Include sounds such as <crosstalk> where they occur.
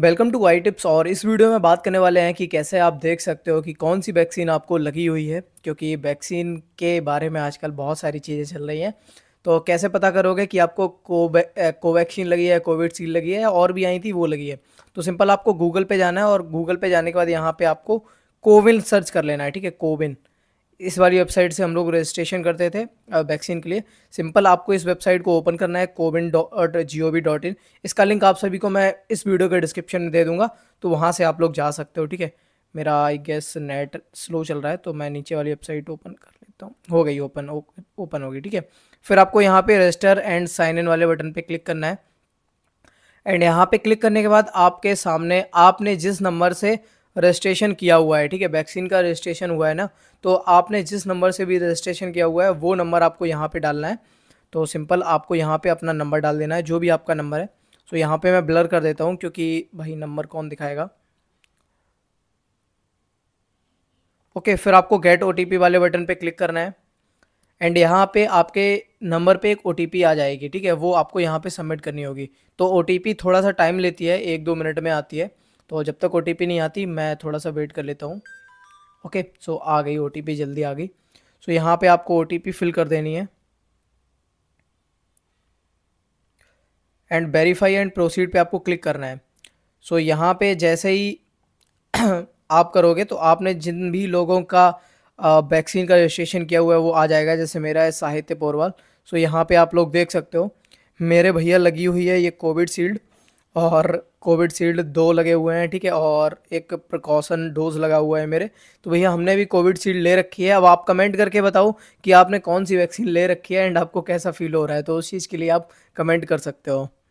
welcome to Y tips और इस video में बात करने वाले हैं कि कैसे आप देख सकते हो कि कौन सी वैक्सीन आपको लगी हुई है क्योंकि वैक्सीन के बारे में आजकल बहुत सारी चीज़ें चल रही हैं तो कैसे पता करोगे कि आपको कोवैक्सीन लगी है कोविडशील्ड लगी है और भी आई थी वो लगी है तो सिंपल आपको गूगल पे जाना है और गूगल पे जाने के बाद यहाँ पे आपको कोविन सर्च कर लेना है ठीक है कोविन इस वाली वेबसाइट से हम लोग रजिस्ट्रेशन करते थे वैक्सीन के लिए सिंपल आपको इस वेबसाइट को ओपन करना है CoWIN dot G O V dot in इसका लिंक आप सभी को मैं इस वीडियो के डिस्क्रिप्शन में दे दूंगा तो वहाँ से आप लोग जा सकते हो ठीक है मेरा आई गेस नेट स्लो चल रहा है तो मैं नीचे वाली वेबसाइट ओपन कर लेता हूँ हो गई ओपन ओपन हो गई ठीक है फिर आपको यहाँ पे रजिस्टर एंड साइन इन वाले बटन पे क्लिक करना है एंड यहाँ पे क्लिक करने के बाद आपके सामने आपने जिस नंबर से रजिस्ट्रेशन किया हुआ है ठीक है वैक्सीन का रजिस्ट्रेशन हुआ है ना तो आपने जिस नंबर से भी रजिस्ट्रेशन किया हुआ है वो नंबर आपको यहाँ पे डालना है तो सिंपल आपको यहाँ पे अपना नंबर डाल देना है जो भी आपका नंबर है सो तो यहाँ पे मैं ब्लर कर देता हूँ क्योंकि भाई नंबर कौन दिखाएगा ओके फिर आपको गेट ओ वाले बटन पर क्लिक करना है एंड यहाँ पे आपके नंबर पे एक ओ आ जाएगी ठीक है वो आपको यहाँ पे सबमिट करनी होगी तो ओ थोड़ा सा टाइम लेती है एक दो मिनट में आती है तो जब तक ओ नहीं आती मैं थोड़ा सा वेट कर लेता हूँ ओके सो आ गई ओ जल्दी आ गई सो यहाँ पे आपको ओ फिल कर देनी है एंड वेरीफाई एंड प्रोसीड पे आपको क्लिक करना है सो so, यहाँ पे जैसे ही <clears throat> आप करोगे तो आपने जिन भी लोगों का वैक्सीन का रजिस्ट्रेशन किया हुआ है वो आ जाएगा जैसे मेरा है साहित्य पोरवाल सो so, यहाँ पे आप लोग देख सकते हो मेरे भैया लगी हुई है ये कोविड शील्ड और कोविड शील्ड दो लगे हुए हैं ठीक है और एक प्रिकॉशन डोज लगा हुआ है मेरे तो भैया हमने भी कोविड शील्ड ले रखी है अब आप कमेंट करके बताओ कि आपने कौन सी वैक्सीन ले रखी है एंड आपको कैसा फील हो रहा है तो उस चीज़ के लिए आप कमेंट कर सकते हो